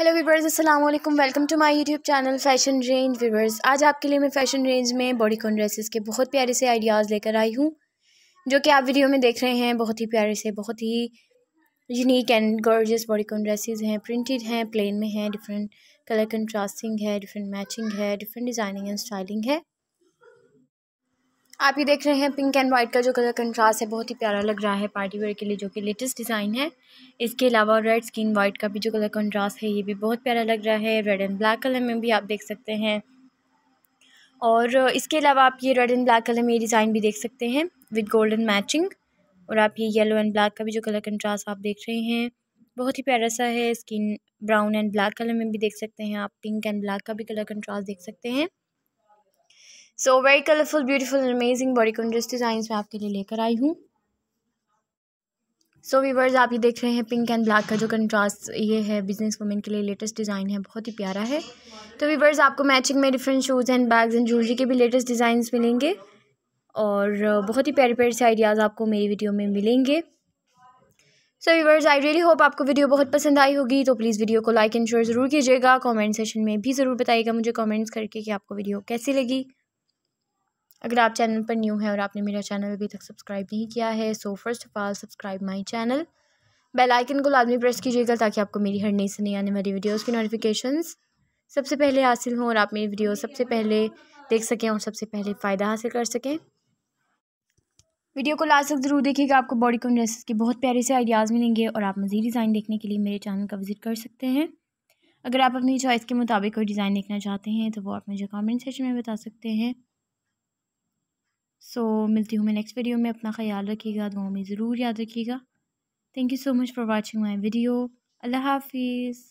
hello viewers अस्सलाम वालेकुम welcome to my YouTube channel fashion range viewers आज आपके लिए मैं फैशन रेंज में बॉडी कॉन ड्रेसेस के बहुत प्यारे से आइडियाज़ लेकर आई हूँ जो कि आप वीडियो में देख रहे हैं बहुत ही प्यारे से बहुत ही unique and gorgeous bodycon dresses हैं प्रिंटेड हैं प्लेन में हैं डिफरेंट कलर कंट्रास्टिंग है डिफरेंट मैचिंग है डिफरेंट डिज़ाइनिंग एंड स्टाइलिंग है आप ये देख रहे हैं पिंक एंड वाइट का जो कलर कंट्रास्ट है बहुत ही प्यारा लग रहा है पार्टी वेयर के लिए जो कि लेटेस्ट डिज़ाइन है इसके अलावा रेड स्किन वाइट का भी जो कलर कंट्रास्ट है ये भी बहुत प्यारा लग रहा है रेड एंड ब्लैक कलर में भी आप देख सकते हैं और इसके अलावा आप ये रेड एंड ब्लैक कलर में ये डिज़ाइन भी देख सकते हैं विद गोल्डन मैचिंग और आप ये येलो एंड ब्लैक का भी जो कलर कंट्रास्ट आप देख रहे हैं बहुत ही प्यारा सा है skin brown and black colour में भी देख सकते हैं आप पिंक एंड ब्लैक का भी कलर कंट्रास्ट देख सकते हैं so very colourful beautiful amazing body contrast design मैं आपके लिए लेकर आई हूँ सो so, वीवर्स आप ये देख रहे हैं पिंक एंड ब्लैक का जो कंट्रास्ट ये है बिजनेस वुमेन के लिए लेटेस्ट डिज़ाइन है बहुत ही प्यारा है तो वीवर्स आपको मैचिंग में different shoes and bags and jewellery के भी लेटेस्ट डिज़ाइन मिलेंगे और बहुत ही प्यारे प्यारे से आइडियाज़ आपको मेरी वीडियो में मिलेंगे so viewers I really hope आपको वीडियो बहुत पसंद आई होगी तो प्लीज़ वीडियो को लाइक एंड शेयर ज़रूर कीजिएगा कॉमेंट सेशन में भी ज़रूर बताइएगा मुझे कॉमेंट्स करके कि आपको वीडियो कैसी लगी अगर आप चैनल पर न्यू हैं और आपने मेरा चैनल अभी तक सब्सक्राइब नहीं किया है so first of all subscribe my channel bell icon को लाजमी प्रेस कीजिएगा ताकि आपको मेरी हर नई से नई आने वाली वीडियोज़ की नोटिफिकेशन सबसे पहले हासिल हों और आप मेरी वीडियो सबसे पहले देख सकें और सबसे पहले फ़ायदा हासिल कर सकें वीडियो को लास्ट तक ज़रूर देखिएगा आपको बॉडी ड्रेसेस के बहुत प्यारे से आइडियाज़ मिलेंगे और आप मज़ीद डिज़ाइन देखने के लिए मेरे चैनल का विज़िट कर सकते हैं अगर आप अपनी चॉइस के मुताबिक कोई डिज़ाइन देखना चाहते हैं तो वो आप मुझे कमेंट सेक्शन में बता सकते हैं सो so, मिलती हूँ मैं नेक्स्ट वीडियो में अपना ख्याल रखिएगा दुआओं में ज़रूर याद रखिएगा thank you so much for watching my video अल्लाह हाफिज़